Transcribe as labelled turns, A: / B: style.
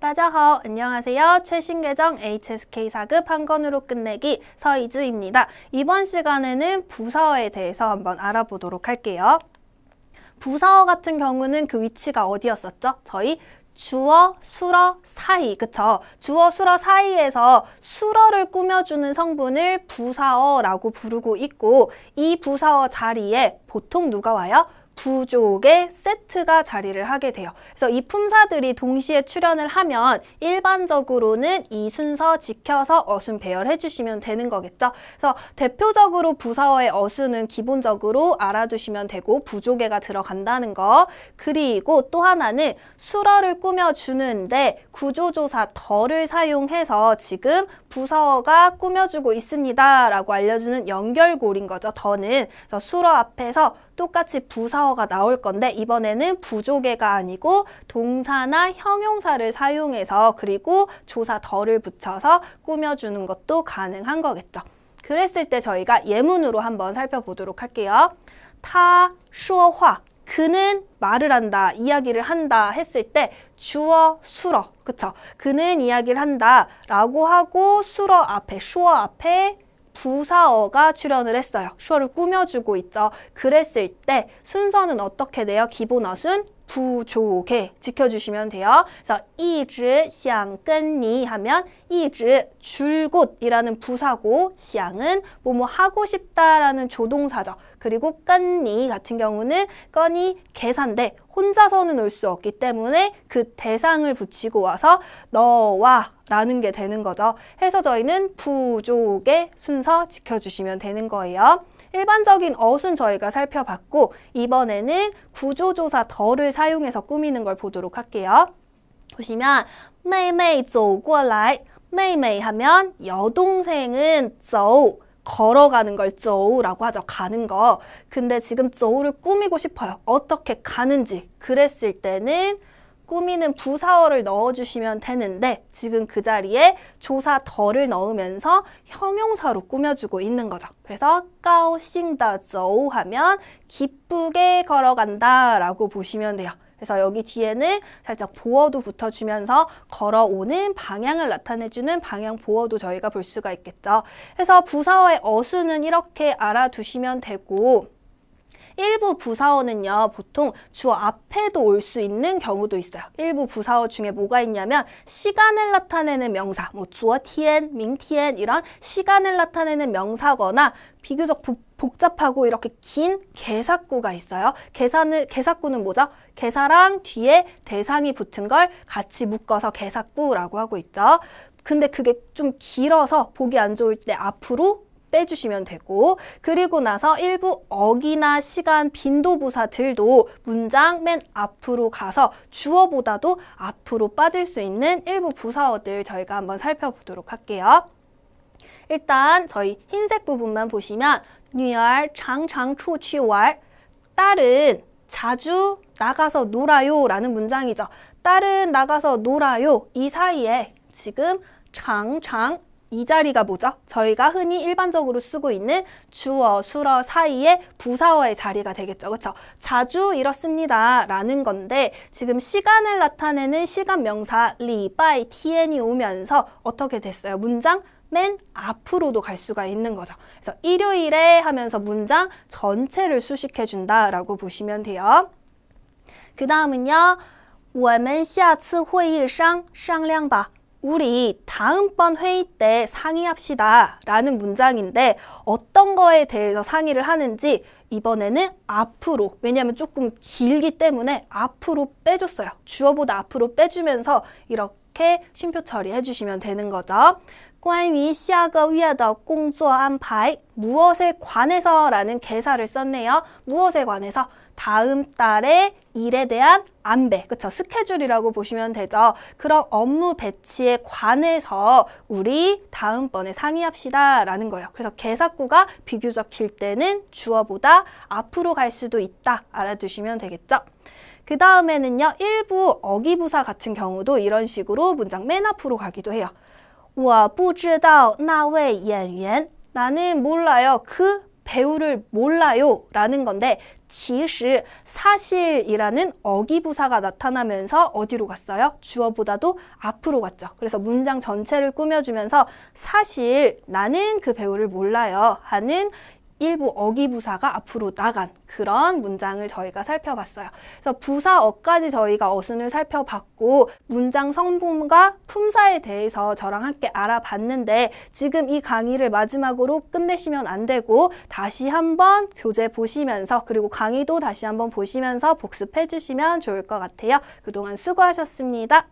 A: 따자허 안녕하세요. 최신 개정 HSK 4급 한 권으로 끝내기 서이주입니다. 이번 시간에는 부서에 대해서 한번 알아보도록 할게요. 부서 같은 경우는 그 위치가 어디였었죠? 저희 주어, 수러, 사이, 그쵸? 주어, 수러 사이에서 수러를 꾸며주는 성분을 부사어라고 부르고 있고 이 부사어 자리에 보통 누가 와요? 부족의 세트가 자리를 하게 돼요. 그래서 이 품사들이 동시에 출연을 하면 일반적으로는 이 순서 지켜서 어순 배열해 주시면 되는 거겠죠. 그래서 대표적으로 부사어의 어순은 기본적으로 알아두시면 되고 부족에가 들어간다는 거. 그리고 또 하나는 수어를 꾸며주는데 구조조사 덜을 사용해서 지금 부사어가 꾸며주고 있습니다 라고 알려주는 연결고리인 거죠 더는 수러 앞에서 똑같이 부사어가 나올 건데 이번에는 부조개가 아니고 동사나 형용사를 사용해서 그리고 조사 덜을 붙여서 꾸며주는 것도 가능한 거겠죠. 그랬을 때 저희가 예문으로 한번 살펴보도록 할게요. 타, 쇼화, 그는 말을 한다, 이야기를 한다 했을 때 주어, 수러, 그쵸? 그는 이야기를 한다 라고 하고 수러 앞에, 수어 앞에 부사어가 출연을 했어요. 슈어를 꾸며주고 있죠. 그랬을 때 순서는 어떻게 돼요? 기본어순, 부족해 지켜주시면 돼요. 그래서 이즈 샹跟니 하면 이즈 줄곧이라는 부사고 샹은 뭐뭐 하고 싶다라는 조동사죠. 그리고 깐니 같은 경우는 건이 계산대 혼자서는 올 수 없기 때문에 그 대상을 붙이고 와서 너와 라는 게 되는 거죠. 해서 저희는 부족의 순서 지켜주시면 되는 거예요. 일반적인 어순 저희가 살펴봤고 이번에는 구조조사 덜을 사용해서 꾸미는 걸 보도록 할게요. 보시면 妹妹走过来妹妹 하면 여동생은 走 걸어가는 걸 쪼우라고 하죠. 가는 거. 근데 지금 쪼우를 꾸미고 싶어요. 어떻게 가는지. 그랬을 때는 꾸미는 부사어를 넣어주시면 되는데 지금 그 자리에 조사 덜을 넣으면서 형용사로 꾸며주고 있는 거죠. 그래서 까오싱다저우 하면 기쁘게 걸어간다 라고 보시면 돼요. 그래서 여기 뒤에는 살짝 보어도 붙어주면서 걸어오는 방향을 나타내주는 방향 보어도 저희가 볼 수가 있겠죠. 그래서 부사어의 어수는 이렇게 알아두시면 되고 일부 부사어는요, 보통 주어 앞에도 올 수 있는 경우도 있어요. 일부 부사어 중에 뭐가 있냐면 시간을 나타내는 명사, 뭐 주어 티엔, 밍티엔 이런 시간을 나타내는 명사거나 비교적 복잡하고 이렇게 긴 개사구가 있어요. 계산을 개사구는 뭐죠? 개사랑 뒤에 대상이 붙은 걸 같이 묶어서 개사구라고 하고 있죠. 근데 그게 좀 길어서 보기 안 좋을 때 앞으로 빼주시면 되고 그리고 나서 일부 어기나 시간 빈도부사들도 문장 맨 앞으로 가서 주어보다도 앞으로 빠질 수 있는 일부 부사어들 저희가 한번 살펴보도록 할게요. 일단 저희 흰색 부분만 보시면 女儿 장장 出去玩 딸은 자주 나가서 놀아요 라는 문장이죠. 딸은 나가서 놀아요 이 사이에 지금 장장 이 자리가 뭐죠? 저희가 흔히 일반적으로 쓰고 있는 주어, 수어 사이에 부사어의 자리가 되겠죠. 그렇죠? 자주 이렇습니다. 라는 건데 지금 시간을 나타내는 시간 명사 리바이 티엔이 오면서 어떻게 됐어요? 문장 맨 앞으로도 갈 수가 있는 거죠. 그래서 일요일에 하면서 문장 전체를 수식해 준다라고 보시면 돼요. 그 다음은요. 我们下次会议商商量吧。 우리 다음번 회의 때 상의합시다 라는 문장인데 어떤 거에 대해서 상의를 하는지 이번에는 앞으로 왜냐하면 조금 길기 때문에 앞으로 빼줬어요. 주어보다 앞으로 빼주면서 이렇게 쉼표 처리해 주시면 되는 거죠. 关于下个月的工作安排 무엇에 관해서라는 개사를 썼네요. 무엇에 관해서 다음 달에 일에 대한 안배, 그쵸? 스케줄이라고 보시면 되죠. 그런 업무 배치에 관해서 우리 다음번에 상의합시다 라는 거예요. 그래서 개사구가 비교적 길 때는 주어보다 앞으로 갈 수도 있다 알아두시면 되겠죠. 그 다음에는요, 일부 어기부사 같은 경우도 이런 식으로 문장 맨 앞으로 가기도 해요. 我不知道那位演员 나는 몰라요. 그 배우를 몰라요 라는 건데 지시 사실이라는 어기부사가 나타나면서 어디로 갔어요? 주어보다도 앞으로 갔죠. 그래서 문장 전체를 꾸며주면서 사실 나는 그 배우를 몰라요 하는 일부 어기부사가 앞으로 나간 그런 문장을 저희가 살펴봤어요. 그래서 부사어까지 저희가 어순을 살펴봤고 문장 성분과 품사에 대해서 저랑 함께 알아봤는데 지금 이 강의를 마지막으로 끝내시면 안 되고 다시 한번 교재 보시면서 그리고 강의도 다시 한번 보시면서 복습해 주시면 좋을 것 같아요. 그동안 수고하셨습니다.